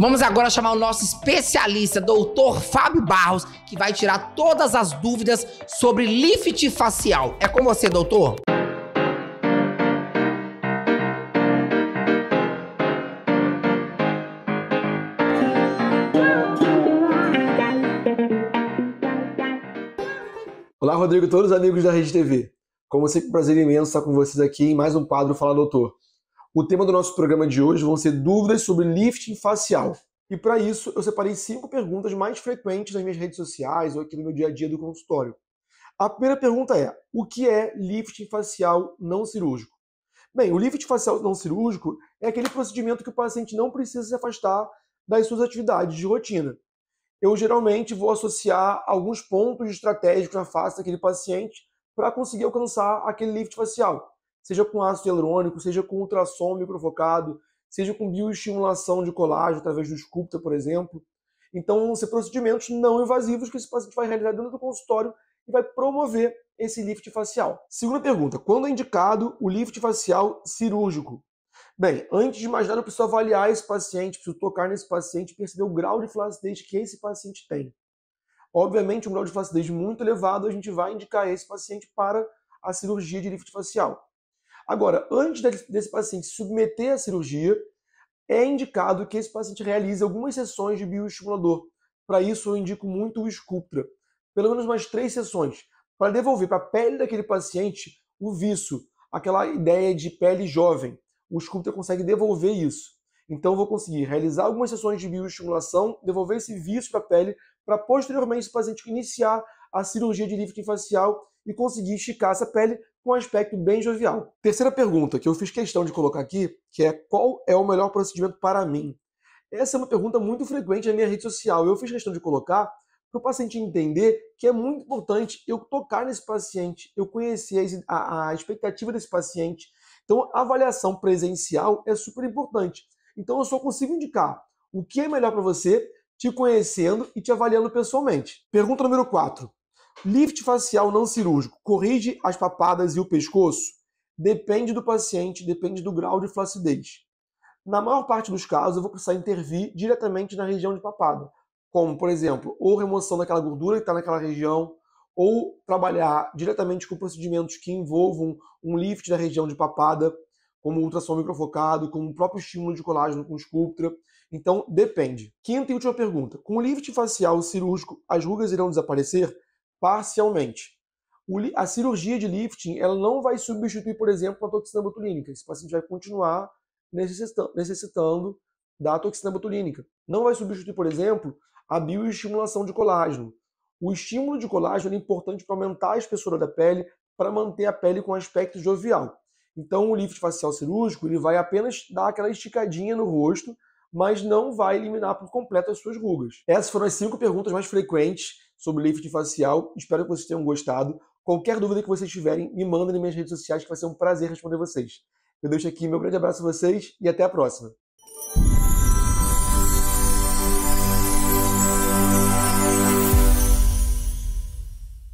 Vamos agora chamar o nosso especialista, doutor Fábio Barros, que vai tirar todas as dúvidas sobre lift facial. É com você, doutor. Olá, Rodrigo, todos os amigos da Rede TV. Como sempre, um prazer imenso estar com vocês aqui em mais um quadro Fala Doutor. O tema do nosso programa de hoje vão ser dúvidas sobre lifting facial. E para isso, eu separei cinco perguntas mais frequentes nas minhas redes sociais ou aqui no meu dia a dia do consultório. A primeira pergunta é: o que é lifting facial não cirúrgico? Bem, o lifting facial não cirúrgico é aquele procedimento que o paciente não precisa se afastar das suas atividades de rotina. Eu geralmente vou associar alguns pontos estratégicos na face daquele paciente para conseguir alcançar aquele lift facial seja com ácido hialurônico, seja com ultrassom microfocado, seja com bioestimulação de colágeno através do Sculpta, por exemplo. Então, vão ser procedimentos não invasivos que esse paciente vai realizar dentro do consultório e vai promover esse lift facial. Segunda pergunta: quando é indicado o lift facial cirúrgico? Bem, antes de mais nada, eu preciso avaliar esse paciente, preciso tocar nesse paciente e perceber o grau de flacidez que esse paciente tem. Obviamente, um grau de flacidez muito elevado, a gente vai indicar esse paciente para a cirurgia de lift facial. Agora, antes desse paciente se submeter à cirurgia, é indicado que esse paciente realize algumas sessões de bioestimulador. Para isso, eu indico muito o Sculptra. Pelo menos umas três sessões, para devolver para a pele daquele paciente o vício, aquela ideia de pele jovem. O Sculptra consegue devolver isso. Então, eu vou conseguir realizar algumas sessões de bioestimulação, devolver esse vício para a pele, para posteriormente esse paciente iniciar a cirurgia de lifting facial e conseguir esticar essa pele com um aspecto bem jovial. Terceira pergunta que eu fiz questão de colocar aqui, que é qual é o melhor procedimento para mim? Essa é uma pergunta muito frequente na minha rede social. Eu fiz questão de colocar para o paciente entender que é muito importante eu tocar nesse paciente, eu conhecer a, a expectativa desse paciente. Então, a avaliação presencial é super importante. Então, eu só consigo indicar o que é melhor para você, te conhecendo e te avaliando pessoalmente. Pergunta número 4. Lift facial não cirúrgico corrige as papadas e o pescoço? Depende do paciente, depende do grau de flacidez. Na maior parte dos casos, eu vou precisar intervir diretamente na região de papada, como, por exemplo, ou remoção daquela gordura que está naquela região, ou trabalhar diretamente com procedimentos que envolvam um lift da região de papada, como ultrassom microfocado, como o próprio estímulo de colágeno com Sculptra. Então, depende. Quinta e última pergunta. Com o lift facial cirúrgico, as rugas irão desaparecer? parcialmente. A cirurgia de lifting ela não vai substituir, por exemplo, a toxina botulínica. Esse paciente vai continuar necessitando da toxina botulínica. Não vai substituir, por exemplo, a bioestimulação de colágeno. O estímulo de colágeno é importante para aumentar a espessura da pele, para manter a pele com aspecto jovial. Então, o lift facial cirúrgico ele vai apenas dar aquela esticadinha no rosto mas não vai eliminar por completo as suas rugas. Essas foram as cinco perguntas mais frequentes sobre lifting facial. Espero que vocês tenham gostado. Qualquer dúvida que vocês tiverem, me mandem nas minhas redes sociais, que vai ser um prazer responder vocês. Eu deixo aqui meu grande abraço a vocês e até a próxima.